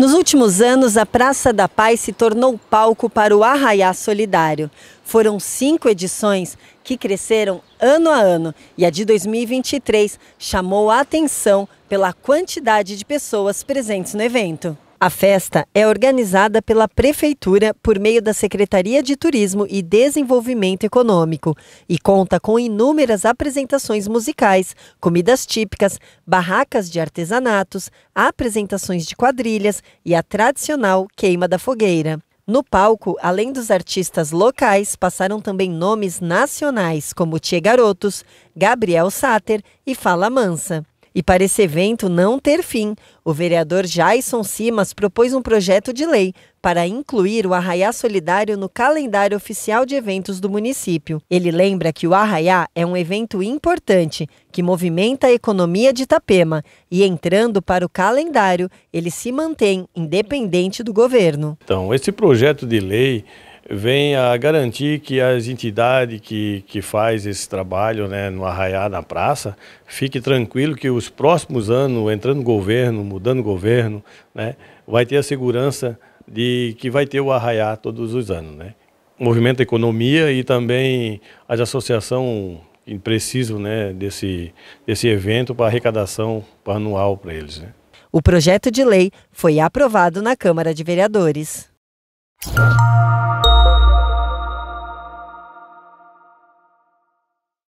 Nos últimos anos, a Praça da Paz se tornou palco para o Arraiá Solidário. Foram cinco edições que cresceram ano a ano e a de 2023 chamou a atenção pela quantidade de pessoas presentes no evento. A festa é organizada pela Prefeitura por meio da Secretaria de Turismo e Desenvolvimento Econômico e conta com inúmeras apresentações musicais, comidas típicas, barracas de artesanatos, apresentações de quadrilhas e a tradicional queima da fogueira. No palco, além dos artistas locais, passaram também nomes nacionais como Tia Garotos, Gabriel Sáter e Fala Mansa. E para esse evento não ter fim, o vereador Jaison Simas propôs um projeto de lei para incluir o Arraiá Solidário no calendário oficial de eventos do município. Ele lembra que o Arraiá é um evento importante que movimenta a economia de Itapema e, entrando para o calendário, ele se mantém independente do governo. Então, esse projeto de lei venha a garantir que as entidades que, que faz esse trabalho né, no Arraiá, na praça, fique tranquilo que os próximos anos, entrando governo, mudando governo, né, vai ter a segurança de que vai ter o Arraiá todos os anos. Né? Movimento Economia e também as associações precisam né, desse, desse evento para arrecadação para anual para eles. Né? O projeto de lei foi aprovado na Câmara de Vereadores.